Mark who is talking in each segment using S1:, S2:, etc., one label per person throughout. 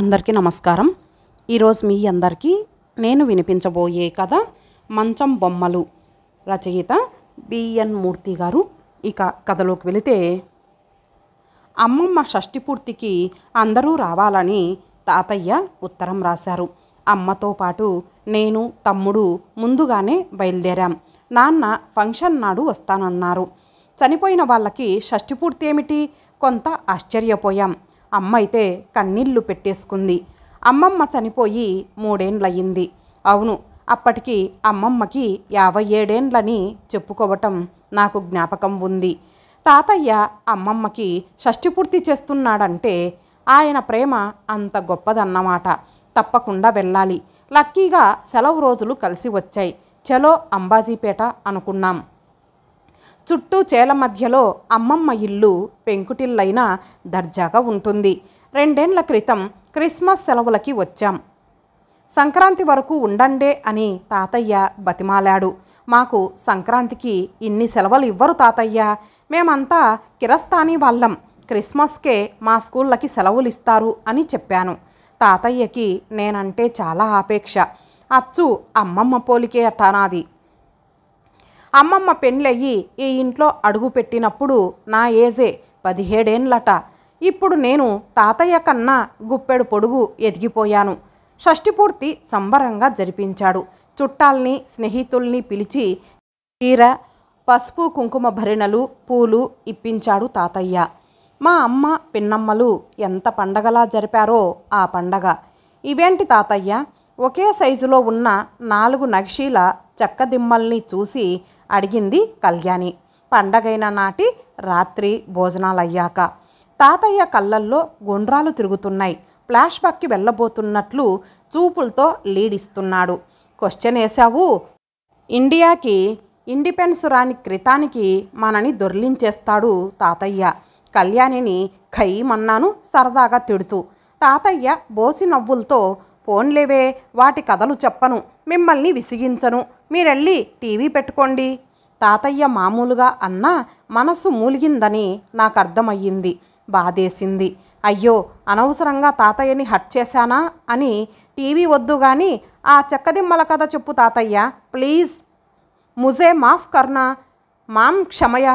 S1: అందరికీ నమస్కారం ఈరోజు మీ అందరికీ నేను వినిపించబోయే కథ మంచం బొమ్మలు రచయిత బిఎన్ మూర్తి గారు ఇక కథలోకి వెళితే అమ్మమ్మ షష్టి పూర్తికి అందరూ రావాలని తాతయ్య ఉత్తరం రాశారు అమ్మతో పాటు నేను తమ్ముడు ముందుగానే బయలుదేరాం నాన్న ఫంక్షన్ నాడు వస్తానన్నారు చనిపోయిన వాళ్ళకి షష్టి పూర్తి ఏమిటి కొంత ఆశ్చర్యపోయాం అమ్మ అయితే కన్నీళ్లు పెట్టేసుకుంది అమ్మమ్మ చనిపోయి మూడేండ్లయ్యింది అవును అప్పటికి అమ్మమ్మకి యాభై ఏడేండ్లని చెప్పుకోవటం నాకు జ్ఞాపకం ఉంది తాతయ్య అమ్మమ్మకి షష్టి పూర్తి చేస్తున్నాడంటే ఆయన ప్రేమ అంత గొప్పదన్నమాట తప్పకుండా వెళ్ళాలి లక్కీగా సెలవు రోజులు కలిసి వచ్చాయి చలో అంబాజీపేట అనుకున్నాం చుట్టూ చేల మధ్యలో అమ్మమ్మ ఇల్లు పెంకుటిల్లైన దర్జాగా ఉంటుంది రెండేండ్ల క్రితం క్రిస్మస్ సెలవులకి వచ్చాం సంక్రాంతి వరకు ఉండండే అని తాతయ్య బతిమాలాడు మాకు సంక్రాంతికి ఇన్ని సెలవులు ఇవ్వరు తాతయ్య మేమంతా కిరస్థానీ వాళ్ళం క్రిస్మస్కే మా స్కూళ్ళకి సెలవులు ఇస్తారు అని చెప్పాను తాతయ్యకి నేనంటే చాలా ఆపేక్ష అచ్చు అమ్మమ్మ పోలికే అట్టానాది అమ్మమ్మ పెండ్లయ్యి ఈ ఇంట్లో అడుగు పెట్టినప్పుడు నా ఏజే పదిహేడేండ్లట ఇప్పుడు నేను తాతయ్య కన్నా గుప్పెడు పొడుగు ఎదిగిపోయాను షష్టిపూర్తి సంబరంగా జరిపించాడు చుట్టాల్ని స్నేహితుల్ని పిలిచి చీర పసుపు కుంకుమ భరిణలు పూలు ఇప్పించాడు తాతయ్య మా అమ్మ పిన్నమ్మలు ఎంత పండగలా జరిపారో ఆ పండగ ఇవేంటి తాతయ్య ఒకే సైజులో ఉన్న నాలుగు నక్షీల చెక్కదిమ్మల్ని చూసి అడిగింది కళ్యాణి పండగైన నాటి రాత్రి భోజనాలయ్యాక తాతయ్య కళ్ళల్లో గుండ్రాలు తిరుగుతున్నాయి ఫ్లాష్ బ్యాక్కి వెళ్ళబోతున్నట్లు చూపులతో లీడ్ ఇస్తున్నాడు క్వశ్చన్ వేశావు ఇండియాకి ఇండిపెండెన్స్ రాని క్రితానికి మనని దొర్లించేస్తాడు తాతయ్య కళ్యాణిని ఖయ్యమన్నాను సరదాగా తిడుతూ తాతయ్య బోసి నవ్వులతో ఫోన్లేవే వాటి కథలు చెప్పను మిమ్మల్ని విసిగించను మీరెళ్ళి టీవీ పెట్టుకోండి తాతయ్య మామూలుగా అన్నా మనసు మూలిగిందని నాకు అర్థమయ్యింది బాధేసింది అయ్యో అనవసరంగా తాతయ్యని హట్ చేశానా అని టీవీ వద్దు కానీ ఆ చెక్కదిమ్మల కథ చెప్పు తాతయ్య ప్లీజ్ ముజే మాఫ్ కర్నా మాం క్షమయ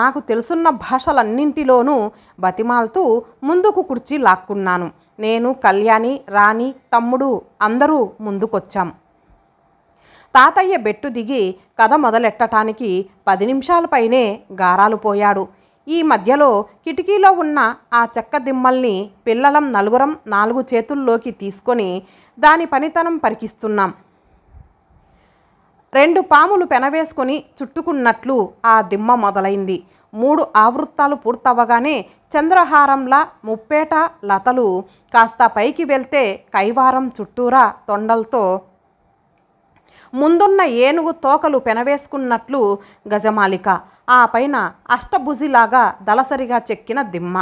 S1: నాకు తెలుసున్న భాషలన్నింటిలోనూ బతిమాల్తూ ముందుకు కుర్చీ లాక్కున్నాను నేను కళ్యాణి రాణి తమ్ముడు అందరూ ముందుకొచ్చాం తాతయ్య బెట్టు దిగి కథ మొదలెట్టటానికి పది నిమిషాల పైనే గారాలు పోయాడు ఈ మధ్యలో కిటికీలో ఉన్న ఆ చెక్క దిమ్మల్ని పిల్లలం నలుగురం నాలుగు చేతుల్లోకి తీసుకొని దాని పనితనం పరికిస్తున్నాం రెండు పాములు పెనవేసుకొని చుట్టుకున్నట్లు ఆ దిమ్మ మొదలైంది మూడు ఆవృత్తాలు పూర్తవ్వగానే చంద్రహారంలా ముప్పేట లతలు కాస్త పైకి వెళ్తే కైవారం చుట్టూరా తొండలతో ముందున్న ఏనుగు తోకలు పెనవేసుకున్నట్లు గజమాలిక ఆ పైన అష్టభుజిలాగా దలసరిగా చెక్కిన దిమ్మ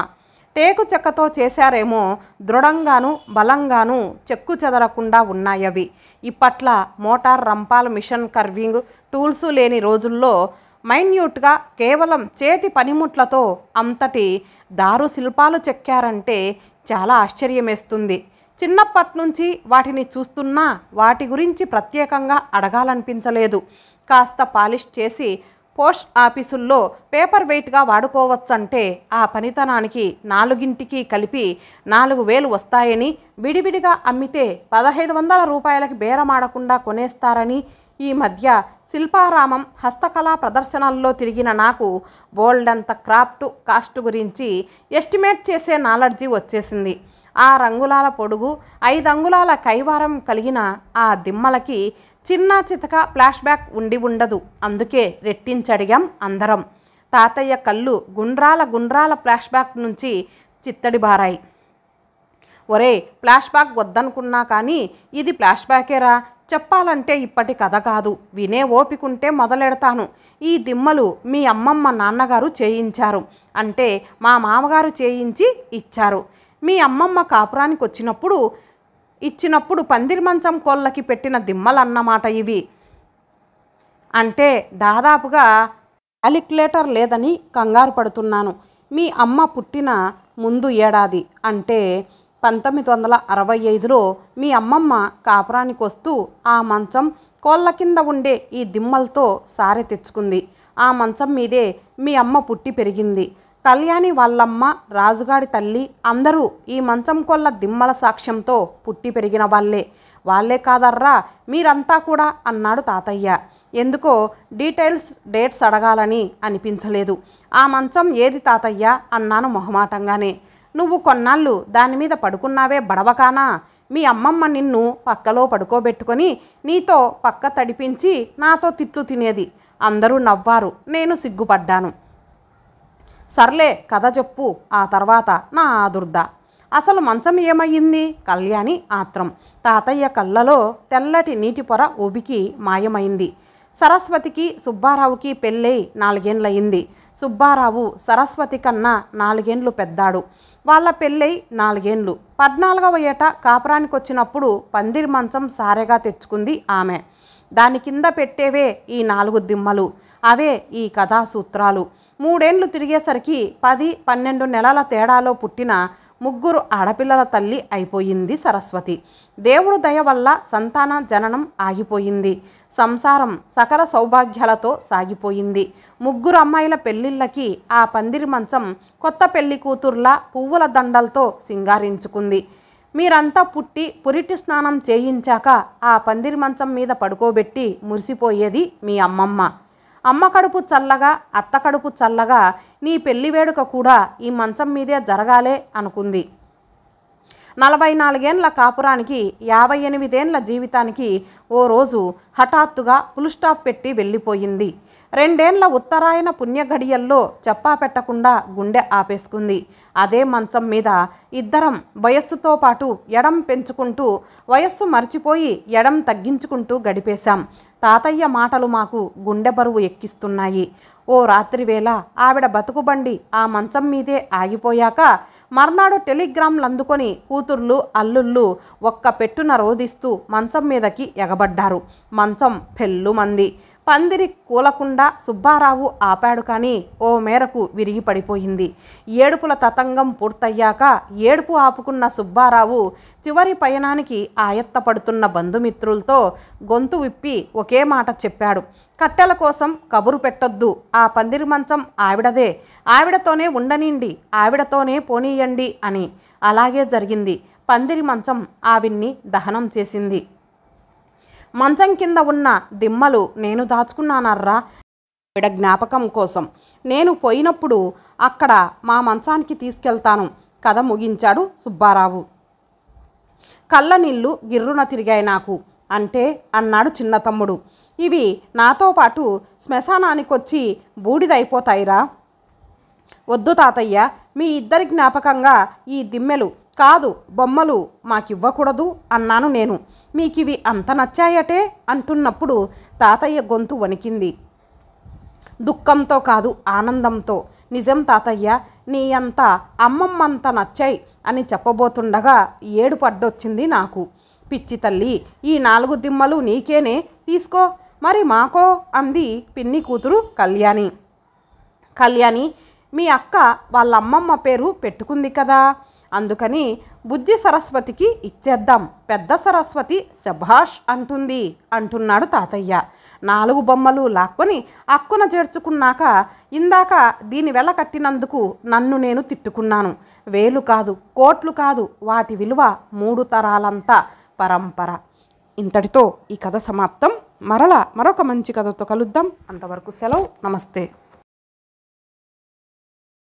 S1: టేకు చెక్కతో చేశారేమో దృఢంగాను బలంగాను చెక్కు చెదరకుండా ఉన్నాయవి ఇప్పట్ల మోటార్ రంపాల మిషన్ కర్వింగ్ టూల్స్ లేని రోజుల్లో మైన్యూట్గా కేవలం చేతి పనిముట్లతో అంతటి దారు శిల్పాలు చెక్కారంటే చాలా ఆశ్చర్యమేస్తుంది చిన్నప్పటి నుంచి వాటిని చూస్తున్నా వాటి గురించి ప్రత్యేకంగా అడగాలనిపించలేదు కాస్త పాలిష్ చేసి పోస్ట్ ఆఫీసుల్లో పేపర్ వెయిట్గా వాడుకోవచ్చంటే ఆ పనితనానికి నాలుగింటికి కలిపి నాలుగు వేలు వస్తాయని విడివిడిగా అమ్మితే పదహైదు వందల రూపాయలకి బేరమాడకుండా కొనేస్తారని ఈ మధ్య శిల్పారామం హస్తకళా ప్రదర్శనల్లో తిరిగిన నాకు బోల్డంత క్రాఫ్ట్ కాస్ట్ గురించి ఎస్టిమేట్ చేసే నాలెడ్జీ వచ్చేసింది ఆ రంగులాల పొడుగు ఐదు అంగుళాల కైవారం కలిగిన ఆ దిమ్మలకి చిన్న చితక ఫ్లాష్ బ్యాక్ ఉండి ఉండదు అందుకే రెట్టించడిగాం అందరం తాతయ్య కళ్ళు గుండ్రాల గుండ్రాల ఫ్లాష్ బ్యాక్ నుంచి చిత్తడి బారాయి ఒరే ఫ్లాష్ బ్యాక్ వద్దనుకున్నా కానీ ఇది ఫ్లాష్ బ్యాకేరా చెప్పాలంటే ఇప్పటి కథ కాదు వినే ఓపికంటే మొదలెడతాను ఈ దిమ్మలు మీ అమ్మమ్మ నాన్నగారు చేయించారు అంటే మా మామగారు చేయించి ఇచ్చారు మీ అమ్మమ్మ కాపురానికి వచ్చినప్పుడు ఇచ్చినప్పుడు పందిర్ మంచం కోళ్ళకి పెట్టిన దిమ్మలన్నమాట ఇవి అంటే దాదాపుగా అలిక్యులేటర్ లేదని కంగారు పడుతున్నాను మీ అమ్మ పుట్టిన ముందు ఏడాది అంటే పంతొమ్మిది వందల అరవై ఐదులో మీ అమ్మమ్మ కాపురానికి వస్తూ ఆ మంచం కోళ్ళ కింద ఉండే ఈ దిమ్మలతో సారి తెచ్చుకుంది ఆ మంచం మీదే మీ అమ్మ పుట్టి పెరిగింది కళ్యాణి వాళ్ళమ్మ రాజుగాడి తల్లి అందరూ ఈ మంచం కొల్ల దిమ్మల సాక్ష్యంతో పుట్టి పెరిగిన వాళ్ళే వాళ్ళే కాదర్రా మీరంతా కూడా అన్నాడు తాతయ్య ఎందుకో డీటెయిల్స్ డేట్స్ అడగాలని అనిపించలేదు ఆ మంచం ఏది తాతయ్య అన్నాను మొహమాటంగానే నువ్వు కొన్నాళ్ళు దాని మీద పడుకున్నావే బడవకానా మీ అమ్మమ్మ నిన్ను పక్కలో పడుకోబెట్టుకొని నీతో పక్క తడిపించి నాతో తిట్లు తినేది అందరూ నవ్వారు నేను సిగ్గుపడ్డాను సర్లే కథ చెప్పు ఆ తర్వాత నా ఆదుర్ద అసలు మంచం ఏమయ్యింది కళ్యాణి ఆత్రం తాతయ్య కళ్ళలో తెల్లటి నీటి పొర ఉబికి మాయమైంది సరస్వతికి సుబ్బారావుకి పెళ్ళై నాలుగేండ్లయింది సుబ్బారావు సరస్వతి కన్నా నాలుగేండ్లు పెద్దాడు వాళ్ళ పెళ్ళై నాలుగేండ్లు పద్నాలుగవ ఏట కాపురానికి వచ్చినప్పుడు పందిరి మంచం సారెగా తెచ్చుకుంది ఆమె దాని కింద పెట్టేవే ఈ నాలుగు దిమ్మలు అవే ఈ కథా సూత్రాలు మూడేళ్లు తిరిగేసరికి పది పన్నెండు నెలల తేడాలో పుట్టిన ముగ్గురు ఆడపిల్లల తల్లి అయిపోయింది సరస్వతి దేవుడు దయ వల్ల సంతాన జననం ఆగిపోయింది సంసారం సకల సౌభాగ్యాలతో సాగిపోయింది ముగ్గురు అమ్మాయిల పెళ్ళిళ్ళకి ఆ పందిరి మంచం కొత్త పెళ్లి కూతుర్ల పువ్వుల దండలతో సింగారించుకుంది మీరంతా పుట్టి పురిటి స్నానం చేయించాక ఆ పందిరి మంచం మీద పడుకోబెట్టి మురిసిపోయేది మీ అమ్మమ్మ అమ్మ కడుపు చల్లగా అత్త కడుపు చల్లగా నీ పెళ్లి వేడుక కూడా ఈ మంచం మీదే జరగాలే అనుకుంది నలభై నాలుగేండ్ల కాపురానికి యాభై ఎనిమిదేండ్ల జీవితానికి ఓ రోజు హఠాత్తుగా పులుస్టాప్ పెట్టి వెళ్ళిపోయింది రెండేండ్ల ఉత్తరాయణ పుణ్యఘడియల్లో చెప్పా పెట్టకుండా గుండె ఆపేసుకుంది అదే మంచం మీద ఇద్దరం వయస్సుతో పాటు ఎడం పెంచుకుంటూ వయస్సు మర్చిపోయి ఎడం తగ్గించుకుంటూ గడిపేశాం తాతయ్య మాటలు మాకు గుండె బరువు ఎక్కిస్తున్నాయి ఓ రాత్రివేళ ఆవిడ బతుకుబండి ఆ మంచం మీదే ఆగిపోయాక మర్నాడు టెలిగ్రామ్లు అందుకొని కూతుర్లు అల్లుళ్ళు ఒక్క పెట్టున రోధిస్తూ మంచం మీదకి ఎగబడ్డారు మంచం పెళ్ళు మంది పందిరి కూలకుండా సుబ్బారావు ఆపాడు కానీ ఓ మేరకు విరిగి పడిపోయింది ఏడుపుల తతంగం పూర్తయ్యాక ఏడుపు ఆపుకున్న సుబ్బారావు చివరి పయనానికి ఆయత్తపడుతున్న బంధుమిత్రులతో గొంతు విప్పి ఒకే మాట చెప్పాడు కట్టెల కోసం కబురు పెట్టొద్దు ఆ పందిరి మంచం ఆవిడదే ఆవిడతోనే ఉండనిండి ఆవిడతోనే పోనీయండి అని అలాగే జరిగింది పందిరి మంచం ఆవిడ్ని దహనం చేసింది మంచం కింద ఉన్న దిమ్మలు నేను దాచుకున్నానర్రా ఆవిడ జ్ఞాపకం కోసం నేను పోయినప్పుడు అక్కడ మా మంచానికి తీసుకెళ్తాను కథ ముగించాడు సుబ్బారావు కళ్ళ నీళ్లు గిర్రున తిరిగాయి నాకు అంటే అన్నాడు చిన్న తమ్ముడు ఇవి నాతో పాటు శ్మశానానికొచ్చి బూడిదైపోతాయిరా వద్దు తాతయ్య మీ ఇద్దరి జ్ఞాపకంగా ఈ దిమ్మెలు కాదు బొమ్మలు మాకివ్వకూడదు అన్నాను నేను మీకు ఇవి అంత నచ్చాయటే అంటున్నప్పుడు తాతయ్య గొంతు వణికింది దుఃఖంతో కాదు ఆనందంతో నిజం తాతయ్య నీ అంత అమ్మమ్మంత నచ్చాయి అని చెప్పబోతుండగా ఏడు పడ్డొచ్చింది నాకు పిచ్చి తల్లి ఈ నాలుగు దిమ్మలు నీకేనే తీసుకో మరి మాకో అంది పిన్ని కూతురు కళ్యాణి కళ్యాణి మీ అక్క వాళ్ళ అమ్మమ్మ పేరు పెట్టుకుంది కదా అందుకని బుజ్జి సరస్వతికి ఇచ్చేద్దాం పెద్ద సరస్వతి శభాష్ అంటుంది అంటున్నాడు తాతయ్య నాలుగు బొమ్మలు లాక్కొని అక్కున చేర్చుకున్నాక ఇందాక దీని కట్టినందుకు నన్ను నేను తిట్టుకున్నాను వేలు కాదు కోట్లు కాదు వాటి విలువ మూడు తరాలంతా పరంపర ఇంతటితో ఈ కథ సమాప్తం మరలా మరొక మంచి కథతో కలుద్దాం అంతవరకు సెలవు నమస్తే